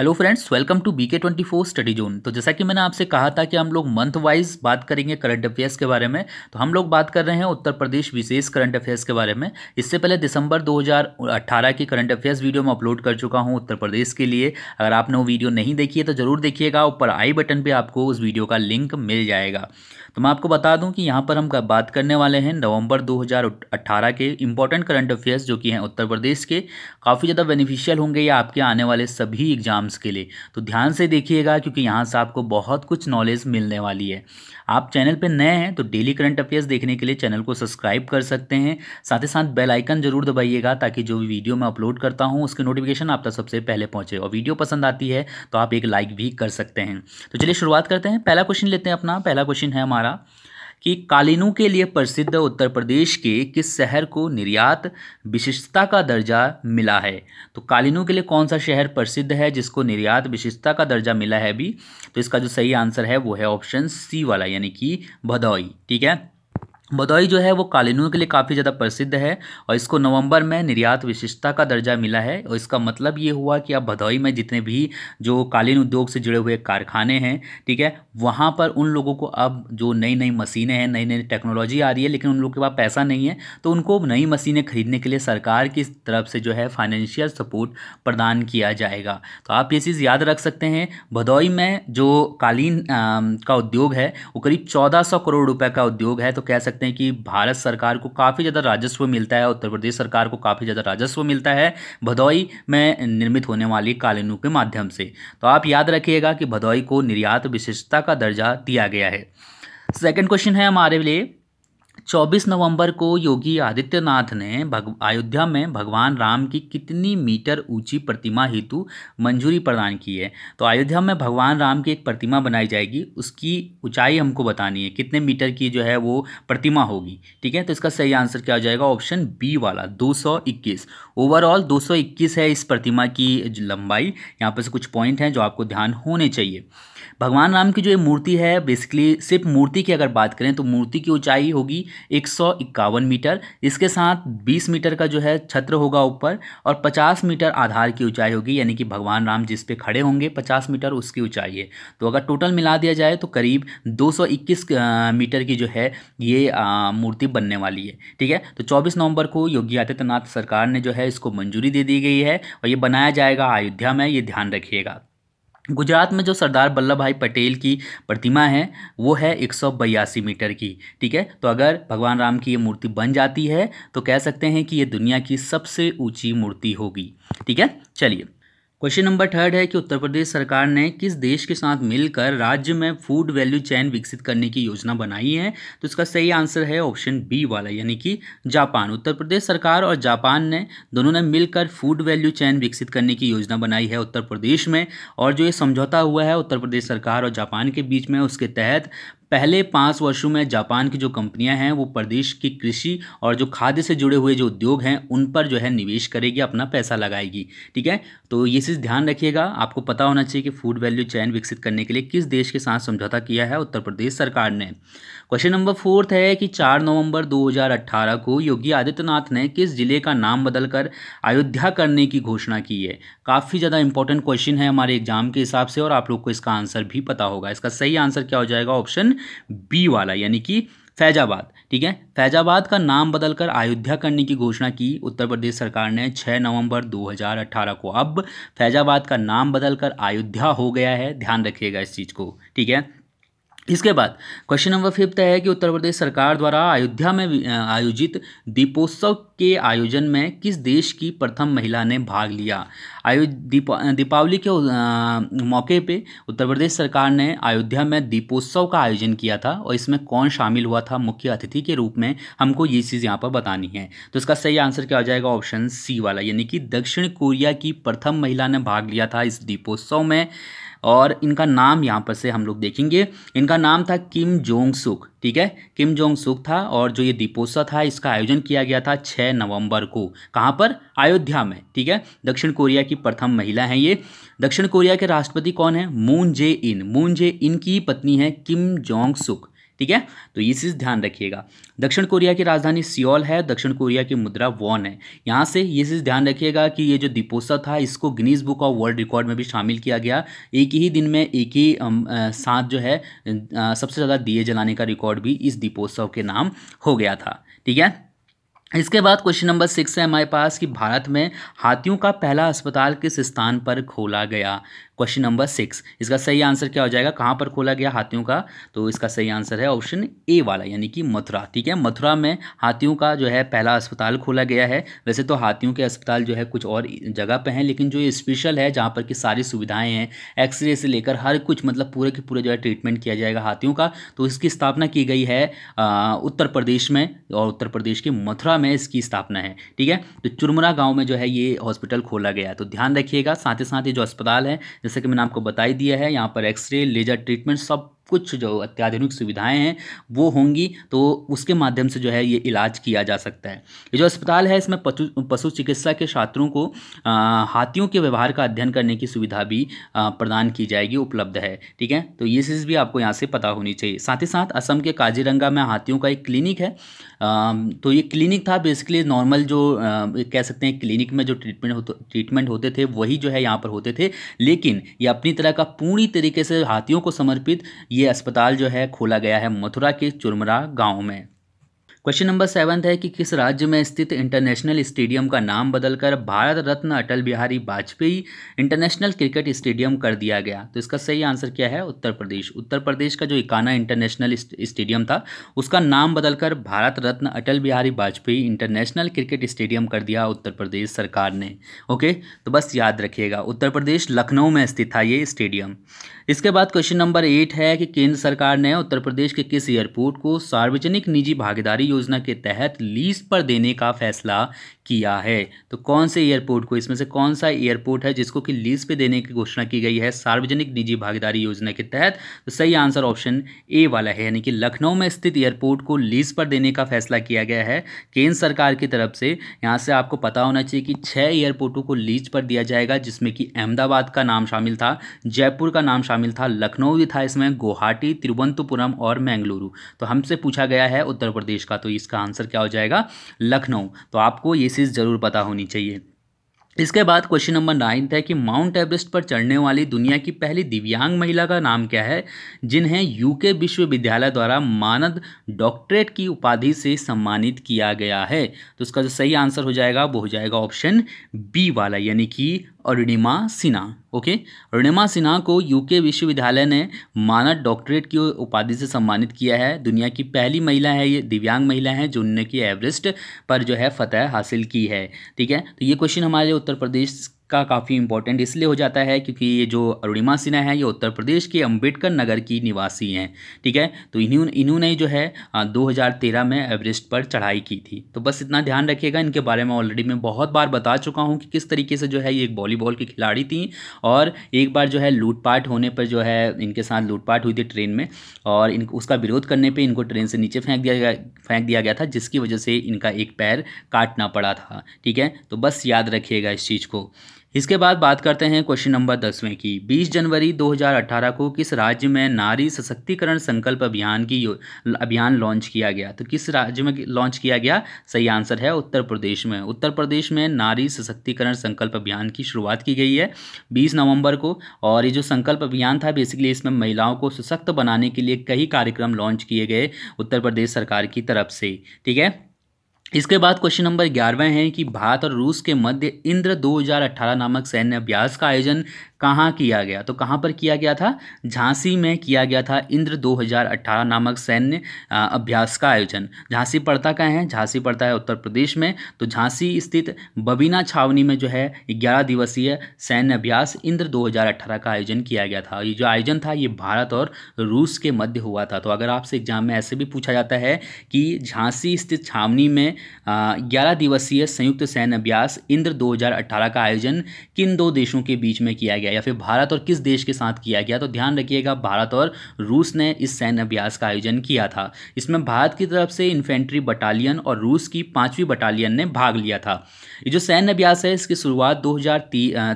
hello friends welcome to B K twenty four study zone तो जैसा कि मैंने आपसे कहा था कि हम लोग मंथ वाइज बात करेंगे करंट अफेयर्स के बारे में तो हम लोग बात कर रहे हैं उत्तर प्रदेश विशेष करंट अफेयर्स के बारे में इससे पहले दिसंबर 2018 की करंट अफेयर्स वीडियो मैं अपलोड कर चुका हूं उत्तर प्रदेश के लिए अगर आपने वो वीडियो नहीं देखी है तो ज़रूर देखिएगा ऊपर आई बटन पर आपको उस वीडियो का लिंक मिल जाएगा तो मैं आपको बता दूँ कि यहाँ पर हम बात करने वाले हैं नवंबर दो के इंपॉर्टेंट करंट अफेयर्स जो कि हैं उत्तर प्रदेश के काफ़ी ज़्यादा बेनिफिशियल होंगे या आपके आने वाले सभी एग्जाम एग्ज़ाम्स के लिए तो ध्यान से देखिएगा क्योंकि यहाँ से आपको बहुत कुछ नॉलेज मिलने वाली है आप चैनल पर नए हैं तो डेली करंट अफेयर्स देखने के लिए चैनल को सब्सक्राइब कर सकते हैं साथ ही साथ बेल आइकन जरूर दबाइएगा ताकि जो वीडियो मैं अपलोड करता हूँ उसकी नोटिफिकेशन आप तक सबसे पहले पहुँचे और वीडियो पसंद आती है तो आप एक लाइक भी कर सकते हैं तो चलिए शुरुआत करते हैं पहला क्वेश्चन लेते हैं अपना पहला क्वेश्चन है हमारा कि कालीनों के लिए प्रसिद्ध उत्तर प्रदेश के किस शहर को निर्यात विशिष्टता का दर्जा मिला है तो कालीनों के लिए कौन सा शहर प्रसिद्ध है जिसको निर्यात विशिष्टता का दर्जा मिला है अभी तो इसका जो सही आंसर है वो है ऑप्शन सी वाला यानी कि भदौई ठीक है भदौई जो है वो कालीनों के लिए काफ़ी ज़्यादा प्रसिद्ध है और इसको नवंबर में निर्यात विशिष्टता का दर्जा मिला है और इसका मतलब ये हुआ कि अब भदोई में जितने भी जो कालीन उद्योग से जुड़े हुए कारखाने हैं ठीक है वहाँ पर उन लोगों को अब जो नई नई मशीनें हैं नई नई टेक्नोलॉजी आ रही है लेकिन उन लोगों के पास पैसा नहीं है तो उनको नई मशीनें खरीदने के लिए सरकार की तरफ से जो है फाइनेंशियल सपोर्ट प्रदान किया जाएगा तो आप ये चीज़ याद रख सकते हैं भदोई में जो कालीन का उद्योग है वो करीब चौदह करोड़ रुपये का उद्योग है तो कह सकते सकते हैं कि भारत सरकार को काफ़ी ज़्यादा राजस्व मिलता है उत्तर प्रदेश सरकार को काफ़ी ज़्यादा राजस्व मिलता है भदौई में निर्मित होने वाली कालीनों के माध्यम से तो आप याद रखिएगा कि भदौई को निर्यात विशेषता का दर्जा दिया गया है सेकेंड क्वेश्चन है हमारे लिए 24 नवंबर को योगी आदित्यनाथ ने भग अयोध्या में भगवान राम की कितनी मीटर ऊंची प्रतिमा हेतु मंजूरी प्रदान की है तो अयोध्या में भगवान राम की एक प्रतिमा बनाई जाएगी उसकी ऊंचाई हमको बतानी है कितने मीटर की जो है वो प्रतिमा होगी ठीक है तो इसका सही आंसर क्या हो जाएगा ऑप्शन बी वाला 221 ओवरऑल 221 है इस प्रतिमा की लंबाई यहाँ पर से कुछ पॉइंट हैं जो आपको ध्यान होने चाहिए भगवान राम की जो ये मूर्ति है बेसिकली सिर्फ मूर्ति की अगर बात करें तो मूर्ति की ऊंचाई होगी एक सौ इक्यावन मीटर इसके साथ बीस मीटर का जो है छत्र होगा ऊपर और पचास मीटर आधार की ऊंचाई होगी यानी कि भगवान राम जिस पे खड़े होंगे पचास मीटर उसकी ऊंचाई है तो अगर टोटल मिला दिया जाए तो करीब इक्कीस मीटर की जो है ये मूर्ति बनने वाली है ठीक है तो चौबीस नवम्बर को योगी आदित्यनाथ सरकार ने जो है इसको मंजूरी दे दी गई है और ये बनाया जाएगा अयोध्या में ये ध्यान रखिएगा गुजरात में जो सरदार वल्लभ भाई पटेल की प्रतिमा है वो है एक मीटर की ठीक है तो अगर भगवान राम की ये मूर्ति बन जाती है तो कह सकते हैं कि ये दुनिया की सबसे ऊंची मूर्ति होगी ठीक है चलिए क्वेश्चन नंबर थर्ड है कि उत्तर प्रदेश सरकार ने किस देश के साथ मिलकर राज्य में फूड वैल्यू चैन विकसित करने की योजना बनाई है तो इसका सही आंसर है ऑप्शन बी वाला यानी कि जापान उत्तर प्रदेश सरकार और जापान ने दोनों ने मिलकर फूड वैल्यू चैन विकसित करने की योजना बनाई है उत्तर प्रदेश में और जो ये समझौता हुआ है उत्तर प्रदेश सरकार और जापान के बीच में उसके तहत पहले पाँच वर्षों में जापान की जो कंपनियां हैं वो प्रदेश की कृषि और जो खाद्य से जुड़े हुए जो उद्योग हैं उन पर जो है निवेश करेगी अपना पैसा लगाएगी ठीक है तो ये चीज़ ध्यान रखिएगा आपको पता होना चाहिए कि फूड वैल्यू चैन विकसित करने के लिए किस देश के साथ समझौता किया है उत्तर प्रदेश सरकार ने क्वेश्चन नंबर फोर्थ है कि चार नवंबर 2018 को योगी आदित्यनाथ ने किस जिले का नाम बदलकर अयोध्या करने की घोषणा की है काफ़ी ज़्यादा इंपॉर्टेंट क्वेश्चन है हमारे एग्जाम के हिसाब से और आप लोग को इसका आंसर भी पता होगा इसका सही आंसर क्या हो जाएगा ऑप्शन बी वाला यानी कि फैजाबाद ठीक है फैजाबाद का नाम बदलकर अयोध्या करने की घोषणा की उत्तर प्रदेश सरकार ने 6 नवंबर 2018 को अब फैजाबाद का नाम बदलकर अयोध्या हो गया है ध्यान रखिएगा इस चीज़ को ठीक है इसके बाद क्वेश्चन नंबर फिफ्थ है कि उत्तर प्रदेश सरकार द्वारा अयोध्या में आयोजित दीपोत्सव के आयोजन में किस देश की प्रथम महिला ने भाग लिया आयोज दीप दीपावली के मौके पे उत्तर प्रदेश सरकार ने अयोध्या में दीपोत्सव का आयोजन किया था और इसमें कौन शामिल हुआ था मुख्य अतिथि के रूप में हमको ये चीज़ यहाँ पर बतानी है तो इसका सही आंसर क्या हो जाएगा ऑप्शन सी वाला यानी कि दक्षिण कोरिया की प्रथम महिला ने भाग लिया था इस दीपोत्सव में और इनका नाम यहाँ पर से हम लोग देखेंगे इनका नाम था किम जोंग सुक ठीक है किम जोंग सुक था और जो ये दीपोत्सव था इसका आयोजन किया गया था 6 नवंबर को कहाँ पर अयोध्या में ठीक है दक्षिण कोरिया की प्रथम महिला हैं ये दक्षिण कोरिया के राष्ट्रपति कौन है मून जे इन मून जे इन की पत्नी है किम जोंग सुक ठीक है तो ये चीज़ ध्यान रखिएगा दक्षिण कोरिया की राजधानी सियोल है दक्षिण कोरिया की मुद्रा वॉन है यहाँ से ये चीज़ ध्यान रखिएगा कि ये जो दीपोत्सव था इसको Guinness book of world record में भी शामिल किया गया एक ही दिन में एक ही साथ जो है सबसे ज़्यादा दिए जलाने का रिकॉर्ड भी इस दीपोत्सव के नाम हो गया था ठीक है इसके बाद क्वेश्चन नंबर सिक्स है हमारे पास कि भारत में हाथियों का पहला अस्पताल किस स्थान पर खोला गया क्वेश्चन नंबर सिक्स इसका सही आंसर क्या हो जाएगा कहाँ पर खोला गया हाथियों का तो इसका सही आंसर है ऑप्शन ए वाला यानी कि मथुरा ठीक है मथुरा में हाथियों का जो है पहला अस्पताल खोला गया है वैसे तो हाथियों के अस्पताल जो है कुछ और जगह पर हैं लेकिन जो स्पेशल है जहाँ पर कि सारी सुविधाएँ हैं एक्सरे से लेकर हर कुछ मतलब पूरे के पूरे जो है ट्रीटमेंट किया जाएगा हाथियों का तो इसकी स्थापना की गई है आ, उत्तर प्रदेश में और उत्तर प्रदेश के मथुरा में इसकी स्थापना है ठीक है तो चुरमुरा गाँव में जो है ये हॉस्पिटल खोला गया तो ध्यान रखिएगा साथ ही साथ ये जो अस्पताल है जैसे कि मैंने आपको बताई दिया है यहाँ पर एक्सरे लेजर ट्रीटमेंट सब कुछ जो अत्याधुनिक सुविधाएं हैं वो होंगी तो उसके माध्यम से जो है ये इलाज किया जा सकता है ये जो अस्पताल है इसमें पशु पशु चिकित्सा के छात्रों को हाथियों के व्यवहार का अध्ययन करने की सुविधा भी प्रदान की जाएगी उपलब्ध है ठीक है तो ये चीज़ भी आपको यहाँ से पता होनी चाहिए साथ ही साथ असम के काजीरंगा में हाथियों का एक क्लिनिक है तो ये क्लिनिक था बेसिकली नॉर्मल जो कह सकते हैं क्लिनिक में जो ट्रीटमेंट हो ट्रीटमेंट होते थे वही जो है यहाँ पर होते थे लेकिन ये अपनी तरह का पूरी तरीके से हाथियों को समर्पित ये ये अस्पताल जो है खोला गया है मथुरा के चुरमरा गांव में क्वेश्चन नंबर सेवन्थ है कि किस राज्य में स्थित इंटरनेशनल स्टेडियम का नाम बदलकर Bharat Ratna Atal Bihari Vajpayee international cricket stadium कर दिया गया तो इसका सही आंसर क्या है उत्तर प्रदेश उत्तर प्रदेश का जो इकाना इंटरनेशनल स्टेडियम था उसका नाम बदलकर Bharat Ratna Atal Bihari Vajpayee international cricket stadium कर दिया उत्तर प्रदेश सरकार ने ओके तो बस याद रखिएगा उत्तर प्रदेश लखनऊ में स्थित था ये स्टेडियम इसके बाद क्वेश्चन नंबर एट है कि केंद्र सरकार ने उत्तर प्रदेश के किस एयरपोर्ट को सार्वजनिक निजी भागीदारी योजना के तहत लीज पर देने का फैसला किया है तो कौन से एयरपोर्ट को इसमें से कौन सा एयरपोर्ट है जिसको कि लीज पे देने की घोषणा की गई है सार्वजनिक निजी भागीदारी योजना के तहत तो सही आंसर ऑप्शन ए वाला है यानी कि लखनऊ में स्थित एयरपोर्ट को लीज पर देने का फैसला किया गया है केंद्र सरकार की तरफ से यहाँ से आपको पता होना चाहिए कि छः एयरपोर्टों को लीज पर दिया जाएगा जिसमें कि अहमदाबाद का नाम शामिल था जयपुर का नाम शामिल था लखनऊ भी था इसमें गुवाहाटी तिरुवनंतपुरम और मैंगलुरु तो हमसे पूछा गया है उत्तर प्रदेश का तो इसका आंसर क्या हो जाएगा लखनऊ तो आपको ये चीज़ ज़रूर पता होनी चाहिए इसके बाद क्वेश्चन नंबर नाइन है कि माउंट एवरेस्ट पर चढ़ने वाली दुनिया की पहली दिव्यांग महिला का नाम क्या है जिन्हें यूके विश्वविद्यालय द्वारा मानद डॉक्टरेट की उपाधि से सम्मानित किया गया है तो इसका जो सही आंसर हो जाएगा वो हो जाएगा ऑप्शन बी वाला यानी कि और रिणिमा सिन्हा ओके रिणिमा सिन्हा को यूके विश्वविद्यालय ने मानद डॉक्टरेट की उपाधि से सम्मानित किया है दुनिया की पहली महिला है ये दिव्यांग महिला है जिनने की एवरेस्ट पर जो है फतह हासिल की है ठीक है तो ये क्वेश्चन हमारे उत्तर प्रदेश का काफ़ी इंपॉर्टेंट इसलिए हो जाता है क्योंकि ये जो अरुणिमा सिन्हा है ये उत्तर प्रदेश के अंबेडकर नगर की निवासी हैं ठीक है तो इन्हीं इन्होंने जो है 2013 में एवरेस्ट पर चढ़ाई की थी तो बस इतना ध्यान रखिएगा इनके बारे में ऑलरेडी मैं बहुत बार बता चुका हूँ कि किस तरीके से जो है ये एक वॉलीबॉल की खिलाड़ी थी और एक बार जो है लूटपाट होने पर जो है इनके साथ लूटपाट हुई थी ट्रेन में और इन उसका विरोध करने पर इनको ट्रेन से नीचे फेंक दिया गया फेंक दिया गया था जिसकी वजह से इनका एक पैर काटना पड़ा था ठीक है तो बस याद रखिएगा इस चीज़ को इसके बाद बात करते हैं क्वेश्चन नंबर दसवें की 20 जनवरी 2018 को किस राज्य में नारी सशक्तिकरण संकल्प अभियान की अभियान लॉन्च किया गया तो किस राज्य में लॉन्च किया गया सही आंसर है उत्तर प्रदेश में उत्तर प्रदेश में नारी सशक्तिकरण संकल्प अभियान की शुरुआत की गई है बीस नवम्बर को और ये जो संकल्प अभियान था बेसिकली इसमें महिलाओं को सशक्त बनाने के लिए कई कार्यक्रम लॉन्च किए गए उत्तर प्रदेश सरकार की तरफ से ठीक है इसके बाद क्वेश्चन नंबर ग्यारहवें हैं कि भारत और रूस के मध्य इंद्र 2018 नामक सैन्य अभ्यास का आयोजन कहाँ किया गया तो कहाँ पर किया गया था झांसी में किया गया था इंद्र 2018 नामक सैन्य अभ्यास का आयोजन झांसी पड़ता कहाँ है झांसी पड़ता है उत्तर प्रदेश में तो झांसी स्थित बबीना छावनी में जो है ग्यारह दिवसीय सैन्य अभ्यास इंद्र 2018 का आयोजन किया गया था ये जो आयोजन था ये भारत और रूस के मध्य हुआ था तो अगर आपसे एग्जाम में ऐसे भी पूछा जाता है कि झांसी स्थित छावनी में ग्यारह दिवसीय संयुक्त सैन्य अभ्यास इंद्र दो का आयोजन किन दो देशों के बीच में किया गया गया या फिर भारत और किस देश के साथ किया गया तो ध्यान रखिएगा भारत और रूस ने इस सैन्य अभ्यास का आयोजन किया था इसमें भारत की तरफ से इन्फेंट्री बटालियन और रूस की पाँचवीं बटालियन ने भाग लिया था ये जो सैन्य अभ्यास है इसकी शुरुआत दो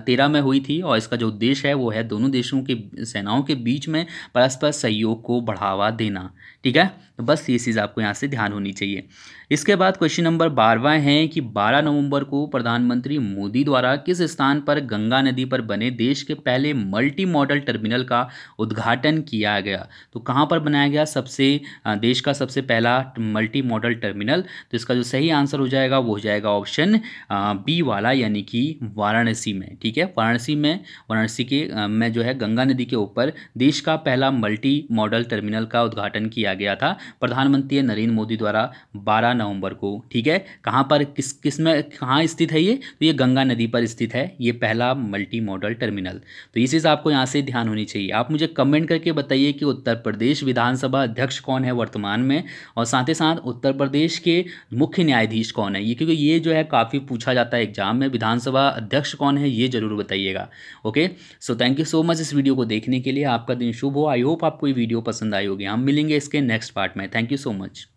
तेरह में हुई थी और इसका जो उद्देश्य है वो है दोनों देशों की सेनाओं के बीच में परस्पर सहयोग को बढ़ावा देना ठीक है तो बस ये चीज़ आपको यहाँ से ध्यान होनी चाहिए इसके बाद क्वेश्चन नंबर बारहवा है कि 12 नवंबर को प्रधानमंत्री मोदी द्वारा किस स्थान पर गंगा नदी पर बने देश के पहले मल्टी मॉडल टर्मिनल का उद्घाटन किया गया तो कहाँ पर बनाया गया सबसे देश का सबसे पहला मल्टी मॉडल टर्मिनल तो इसका जो सही आंसर हो जाएगा वो हो जाएगा ऑप्शन बी वाला यानी कि वाराणसी में ठीक है वाराणसी में वाराणसी के में जो है गंगा नदी के ऊपर देश का पहला मल्टी मॉडल टर्मिनल का उद्घाटन किया गया था प्रधानमंत्री नरेंद्र मोदी द्वारा 12 नवंबर को ठीक है कहाँ पर किस किस में कहाँ स्थित है ये तो ये गंगा नदी पर स्थित है ये पहला मल्टी मॉडल टर्मिनल तो ये चीज़ आपको यहाँ से ध्यान होनी चाहिए आप मुझे कमेंट करके बताइए कि उत्तर प्रदेश विधानसभा अध्यक्ष कौन है वर्तमान में और साथ ही साथ उत्तर प्रदेश के मुख्य न्यायाधीश कौन है ये क्योंकि ये जो है काफ़ी पूछा जाता है एग्जाम में विधानसभा अध्यक्ष कौन है ये जरूर बताइएगा okay so thank you so much इस वीडियो को देखने के लिए आपका दिन शुभ हो आई होप आपको ये वीडियो पसंद आई होगी हम मिलेंगे इसके next part my thank you so much